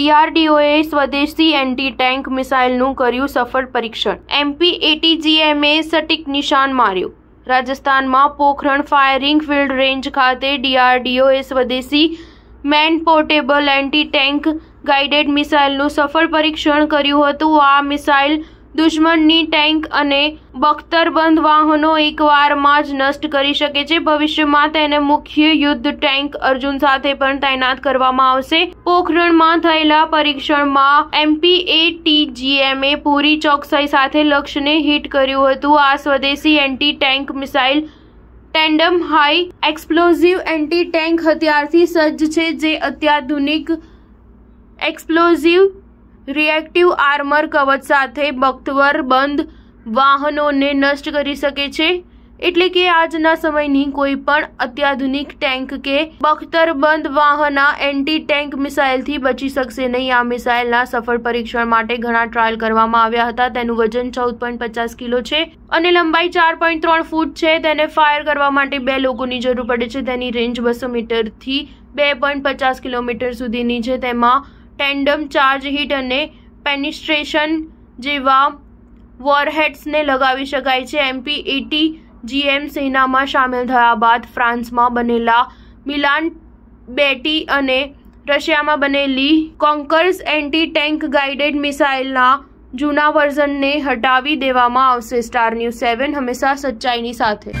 ડીઆરડીઓએ સ્વદેશી anti tank મિસાઇલનું કર્યું સફળ પરીક્ષણ એમપી એટીજીએમએ સટીક નિશાન માર્યું રાજસ્થાનમાં પોખરણ ફાયરિંગ ફિલ્ડ રેન્જ ખાતે ડીઆરડીઓએ સ્વદેશી man portable anti tank guided મિસાઇલનું સફળ પરીક્ષણ કર્યું હતું આ મિસાઇલ દુશ્મનની ટેન્ક અને બખ્તરબંધ વાહનો એકવારમાં જ નષ્ટ કરી શકે છે ભવિષ્યમાં તેને મુખ્ય યુદ્ધ ટેન્ક અર્જુન સાથે પણ તૈનાત કરવામાં આવશે પોખરણમાં થયેલા પરીક્ષણમાં એમપીએટીજીએમએ પૂરી ચોકસાઈ સાથે લક્ષ્યને હિટ કર્યું હતું આ સ્વદેશી anti tank missile tandem high explosive anti tank હથિયારથી સજ્જ છે જે અત્યાધુનિક એક્સપ્લોઝિવ રિએક્ટિવ આર્મર કવચ સાથે બખ્તવર બંધ વાહનોને નષ્ટ કરી શકે છે એટલે કે આજના સમયની કોઈ પણ અત્યાધુનિક ટેન્ક કે બખ્તરબંધ વાહના એન્ટી ટેન્ક મિસાઇલથી બચી શકશે નહીં આ મિસાઇલના સફળ પરીક્ષણ માટે ઘણા ટ્રાયલ કરવામાં આવ્યા હતા તેનું વજન ચૌદ પોઈન્ટ પચાસ કિલો છે અને લંબાઈ ચાર પોઈન્ટ ત્રણ ફૂટ છે તેને ફાયર કરવા માટે બે લોકોની જરૂર પડે છે તેની રેન્જ બસો મીટરથી બે પોઈન્ટ પચાસ કિલોમીટર સુધીની છે તેમાં ટેન્ડમ ચાર્જ હિટ અને પેનિસ્ટ્રેશન જેવા વોરહેડ્સને લગાવી શકાય છે એમપી એટી જીએમ સેનામાં સામેલ થયા બાદ ફ્રાન્સમાં બનેલા મિલાન બેટી અને રશિયામાં બનેલી કોન્કર્સ એન્ટી ટેન્ક ગાઇડેડ મિસાઇલના જૂના વર્ઝનને હટાવી દેવામાં આવશે સ્ટાર ન્યૂઝ સેવન હંમેશા સચ્ચાઈની સાથે